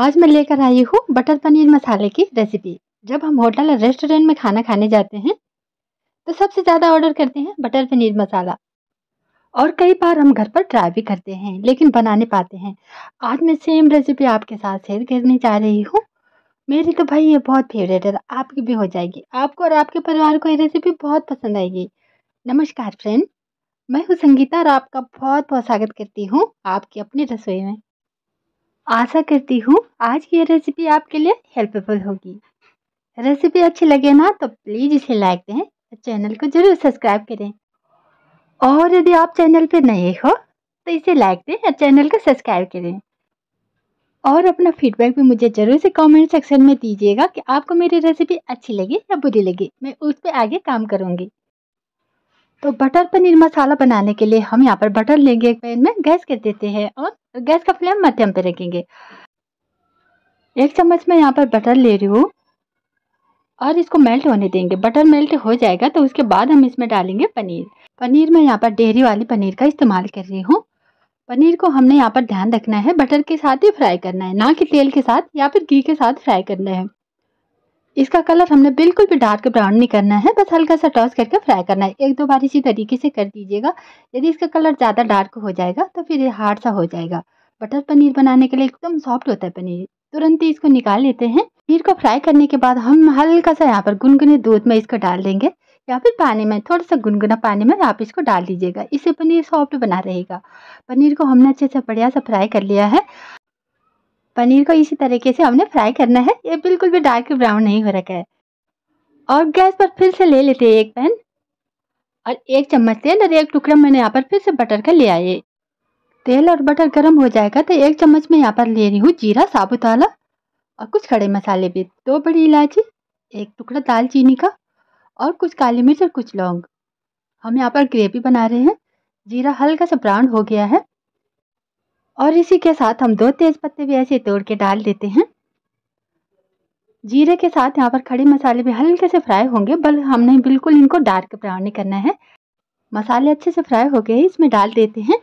आज मैं लेकर आई हूँ बटर पनीर मसाले की रेसिपी जब हम होटल और रेस्टोरेंट में खाना खाने जाते हैं तो सबसे ज़्यादा ऑर्डर करते हैं बटर पनीर मसाला और कई बार हम घर पर ट्राई भी करते हैं लेकिन बनाने पाते हैं आज मैं सेम रेसिपी आपके साथ शेयर करने जा रही हूँ मेरी तो भाई ये बहुत फेवरेट है आपकी भी हो जाएगी आपको और आपके परिवार को ये रेसिपी बहुत पसंद आएगी नमस्कार फ्रेंड मैं हूँ संगीता और आपका बहुत बहुत स्वागत करती हूँ आपकी अपनी रसोई में आशा करती हूँ आज की रेसिपी आपके लिए हेल्पफुल होगी रेसिपी अच्छी लगे ना तो प्लीज़ इसे लाइक दें और चैनल को ज़रूर सब्सक्राइब करें और यदि आप चैनल पर नए हो तो इसे लाइक दें और चैनल को सब्सक्राइब करें और अपना फीडबैक भी मुझे ज़रूर से कमेंट सेक्शन में दीजिएगा कि आपको मेरी रेसिपी अच्छी लगी या बुरी लगी मैं उस पर आगे काम करूँगी तो बटर पनीर मसाला बनाने के लिए हम यहाँ पर बटर लेंगे एक पैन में गैस कर देते हैं और गैस का फ्लेम मध्यम पे रखेंगे एक चम्मच मैं यहाँ पर बटर ले रही हूँ और इसको मेल्ट होने देंगे बटर मेल्ट हो जाएगा तो उसके बाद हम इसमें डालेंगे पनीर पनीर मैं यहाँ पर डेयरी वाली पनीर का इस्तेमाल कर रही हूँ पनीर को हमने यहाँ पर ध्यान रखना है बटर के साथ ही फ्राई करना है ना कि तेल के साथ या फिर घी के साथ फ्राई करना है इसका कलर हमने बिल्कुल भी डार्क ब्राउन नहीं करना है बस हल्का सा टॉस करके फ्राई करना है एक दो बार इसी तरीके से कर दीजिएगा यदि इसका कलर ज़्यादा डार्क हो जाएगा तो फिर ये हार्ड सा हो जाएगा बटर पनीर बनाने के लिए एकदम सॉफ्ट होता है पनीर तुरंत ही इसको निकाल लेते हैं पनीर को फ्राई करने के बाद हम हल्का सा यहाँ पर गुनगुने दूध में इसको डाल देंगे या फिर पानी में थोड़ा सा गुनगुना पानी में आप इसको डाल दीजिएगा इससे पनीर सॉफ्ट बना रहेगा पनीर को हमने अच्छे से बढ़िया सा फ्राई कर लिया है पनीर को इसी तरीके से हमने फ्राई करना है ये बिल्कुल भी डार्क ब्राउन नहीं हो रखा है और गैस पर फिर से ले लेते हैं एक पैन और एक चम्मच तेल और एक टुकड़ा मैंने यहाँ पर फिर से बटर का ले आए तेल और बटर गर्म हो जाएगा तो एक चम्मच में यहाँ पर ले रही हूँ जीरा साबुत वाला और कुछ खड़े मसाले भी दो बड़ी इलायची एक टुकड़ा दालचीनी का और कुछ काली मिर्च और कुछ लौंग हम यहाँ पर ग्रेवी बना रहे हैं जीरा हल्का सा ब्राउन हो गया है और इसी के साथ हम दो तेज़ पत्ते भी ऐसे तोड़ के डाल देते हैं जीरे के साथ यहाँ पर खड़े मसाले भी हल्के से फ्राई होंगे बल हमने बिल्कुल इनको डार्क ब्राउन नहीं करना है मसाले अच्छे से फ्राई हो गए इसमें डाल देते हैं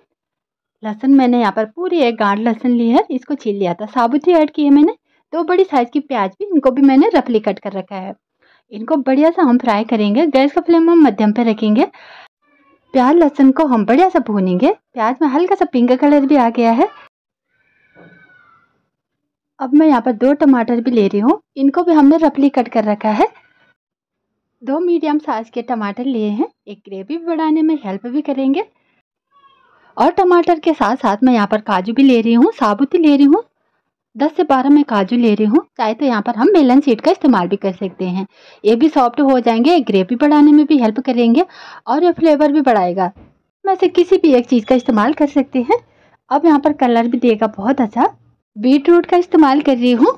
लहसुन मैंने यहाँ पर पूरी एक गांठ लहसुन ली है इसको छील लिया था साबुत ही ऐड किए मैंने दो बड़ी साइज़ की प्याज भी इनको भी मैंने रफली कट कर रखा है इनको बढ़िया सा हम फ्राई करेंगे गैस का फ्लेम हम मध्यम पे रखेंगे प्याज लहसुन को हम बढ़िया से भूनेंगे प्याज में हल्का सा पिंक कलर भी आ गया है अब मैं यहाँ पर दो टमाटर भी ले रही हूँ इनको भी हमने रफली कट कर रखा है दो मीडियम साइज के टमाटर लिए हैं एक ग्रेवी बनाने में हेल्प भी करेंगे और टमाटर के साथ साथ मैं यहाँ पर काजू भी ले रही हूँ साबुती ले रही हूँ 10 से 12 मैं काजू ले रही हूँ चाहे तो यहाँ पर हम मेलन सीड का इस्तेमाल भी कर सकते हैं ये भी सॉफ्ट हो जाएंगे ग्रेवी बढ़ाने में भी हेल्प करेंगे और ये फ्लेवर भी बढ़ाएगा मैं से किसी भी एक चीज़ का इस्तेमाल कर सकते हैं अब यहाँ पर कलर भी देगा बहुत अच्छा बीट रूट का इस्तेमाल कर रही हूँ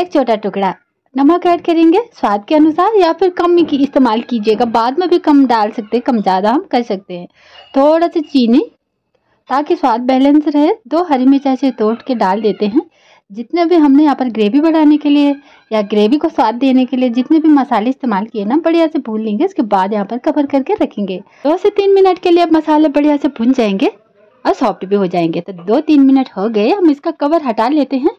एक छोटा टुकड़ा नमक ऐड करेंगे स्वाद के अनुसार या फिर कम ही इस्तेमाल कीजिएगा बाद में भी कम डाल सकते हैं कम ज़्यादा हम कर सकते हैं थोड़ा सा चीनी ताकि स्वाद बैलेंस रहे दो हरी मिर्च ऐसे तोड़ के डाल देते हैं जितने भी हमने यहाँ पर ग्रेवी बढ़ाने के लिए या ग्रेवी को स्वाद देने के लिए जितने भी मसाले इस्तेमाल किए ना बढ़िया से भून लेंगे उसके बाद यहाँ पर कवर करके रखेंगे दो से तीन मिनट के लिए अब मसाले बढ़िया से भून जाएंगे और सॉफ्ट भी हो जाएंगे तो दो तीन मिनट हो गए हम इसका कवर हटा लेते हैं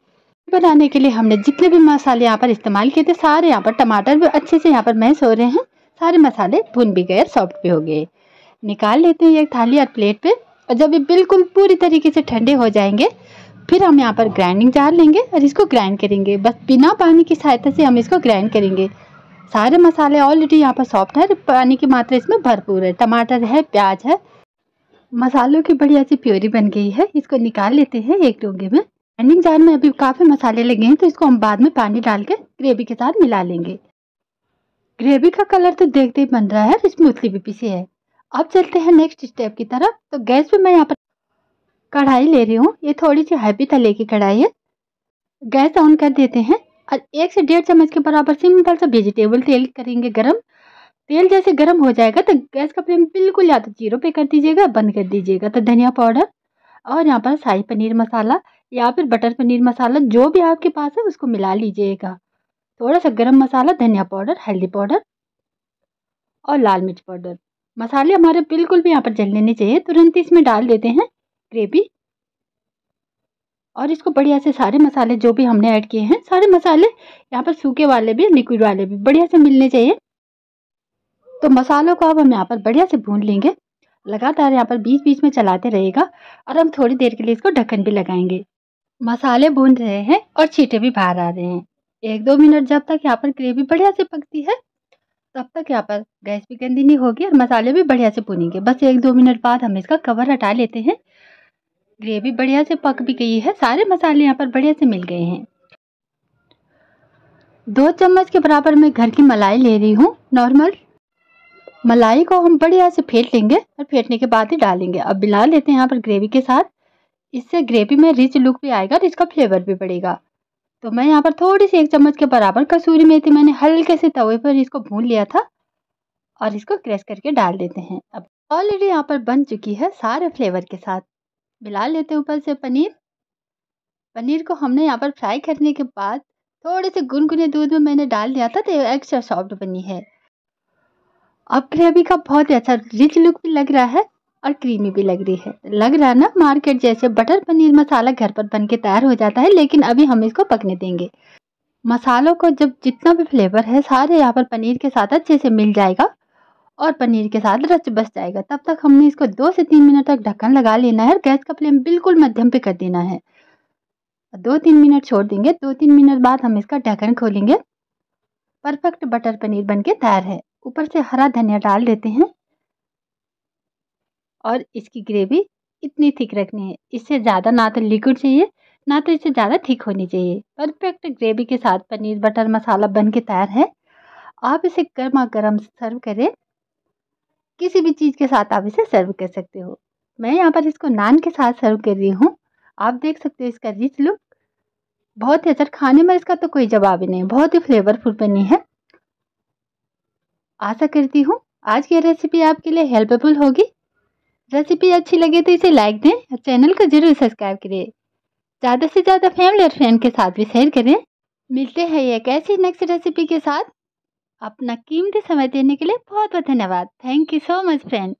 बनाने के लिए हमने जितने भी मसाले यहाँ पर इस्तेमाल किए थे सारे यहाँ पर टमाटर भी अच्छे से यहाँ पर मैस हो रहे हैं सारे मसाले भून भी गए सॉफ्ट भी हो गए निकाल लेते हैं एक थाली और प्लेट पे और जब ये बिल्कुल पूरी तरीके से ठंडे हो जाएंगे फिर हम यहाँ पर ग्राइंडिंग हाँ। जार लेंगे और इसको ग्राइंड करेंगे बस बिना पानी की सहायता से हम इसको ग्राइंड करेंगे सारे मसाले ऑलरेडी यहाँ पर सॉफ्ट है पानी की मात्रा इसमें भरपूर है टमाटर है प्याज है मसालों की बढ़िया सी प्योरी बन गई है इसको निकाल लेते हैं एक डोंगे में ग्राइंडिंग जार में अभी काफ़ी मसाले लगे हैं तो इसको हम बाद में पानी डाल के ग्रेवी के साथ मिला लेंगे ग्रेवी का कलर तो देखते ही बन रहा है स्मूथली भी पीसी है अब चलते हैं नेक्स्ट स्टेप की तरफ तो गैस पे मैं यहाँ पर कढ़ाई ले रही हूँ ये थोड़ी सी हैवी तले की कढ़ाई है गैस ऑन कर देते हैं और एक से डेढ़ चम्मच के बराबर सिंपल सा वेजिटेबल तेल करेंगे गरम तेल जैसे गर्म हो जाएगा तो गैस का फ्लेम बिल्कुल या तो जीरो पे कर दीजिएगा बंद कर दीजिएगा तो धनिया पाउडर और यहाँ पर शाही पनीर मसाला या फिर बटर पनीर मसाला जो भी आपके पास है उसको मिला लीजिएगा थोड़ा सा गर्म मसाला धनिया पाउडर हल्दी पाउडर और लाल मिर्च पाउडर मसाले हमारे बिल्कुल भी यहाँ पर जलने नहीं चाहिए तुरंत इसमें डाल देते हैं ग्रेवी और इसको बढ़िया से सारे मसाले जो भी हमने ऐड किए हैं सारे मसाले यहाँ पर सूखे वाले भी लिक्विड वाले भी बढ़िया से मिलने चाहिए तो मसालों को अब हम यहाँ पर बढ़िया से भून लेंगे लगातार यहाँ पर बीच बीच में चलाते रहेगा और हम थोड़ी देर के लिए इसको ढक्कन भी लगाएंगे मसाले भून रहे हैं और छीटे भी बाहर आ रहे हैं एक दो मिनट जब तक यहाँ पर ग्रेवी बढ़िया से पकती है तब तक यहाँ पर गैस भी गंदी नहीं होगी और मसाले भी बढ़िया से भुनेंगे बस एक दो मिनट बाद हम इसका कवर हटा लेते हैं ग्रेवी बढ़िया से पक भी गई है सारे मसाले यहाँ पर बढ़िया से मिल गए हैं दो चम्मच के बराबर मैं घर की मलाई ले रही हूँ नॉर्मल मलाई को हम बढ़िया से फेंट लेंगे और फेंटने के बाद ही डालेंगे अब मिला लेते हैं यहाँ पर ग्रेवी के साथ इससे ग्रेवी में रिच लुक भी आएगा और इसका फ्लेवर भी बढ़ेगा तो मैं यहाँ पर थोड़ी सी एक चम्मच के बराबर कसूरी मेथी मैंने हल्के से तवे पर इसको भून लिया था और इसको क्रश करके डाल देते हैं अब ऑलरेडी यहाँ पर बन चुकी है सारे फ्लेवर के साथ मिला लेते हैं ऊपर से पनीर पनीर को हमने यहाँ पर फ्राई करने के बाद थोड़े से गुनगुने दूध में मैंने डाल दिया था तो एक्स्ट्रा सॉफ्ट बनी है अब ग्रेवी का बहुत ही अच्छा रिच लुक भी लग रहा है और क्रीमी भी लग रही है लग रहा है ना मार्केट जैसे बटर पनीर मसाला घर पर बन के तैयार हो जाता है लेकिन अभी हम इसको पकने देंगे मसालों को जब जितना भी फ्लेवर है सारे यहाँ पर पनीर के साथ अच्छे से मिल जाएगा और पनीर के साथ रच बस जाएगा तब तक हमने इसको दो से तीन मिनट तक ढक्कन लगा लेना है और गैस का फ्लेम बिल्कुल मध्यम पे कर देना है दो तीन मिनट छोड़ देंगे दो तीन मिनट बाद हम इसका ढक्कन खोलेंगे परफेक्ट बटर पनीर बनके तैयार है ऊपर से हरा धनिया डाल देते हैं और इसकी ग्रेवी इतनी थिक रखनी है इससे ज़्यादा ना तो लिक्विड चाहिए ना तो इससे ज़्यादा थिक होनी चाहिए परफेक्ट ग्रेवी के साथ पनीर बटर मसाला बन के तैयार है आप इसे गर्मा गर्म सर्व करें किसी भी चीज़ के साथ आप इसे सर्व कर सकते हो मैं यहाँ पर इसको नान के साथ सर्व कर रही हूँ आप देख सकते हो इसका रिच लुक बहुत ही अच्छा खाने में इसका तो कोई जवाब ही नहीं बहुत ही फ्लेवरफुल बनी है आशा करती हूँ आज की रेसिपी आपके लिए हेल्पफुल होगी रेसिपी अच्छी लगे तो इसे लाइक दें और चैनल को जरूर सब्सक्राइब करें ज़्यादा से ज़्यादा फैमिली और फ्रेंड के साथ भी शेयर करें मिलते हैं एक ऐसी नेक्स्ट रेसिपी के साथ अपना कीमती समय देने के लिए बहुत बहुत धन्यवाद thank you so much friend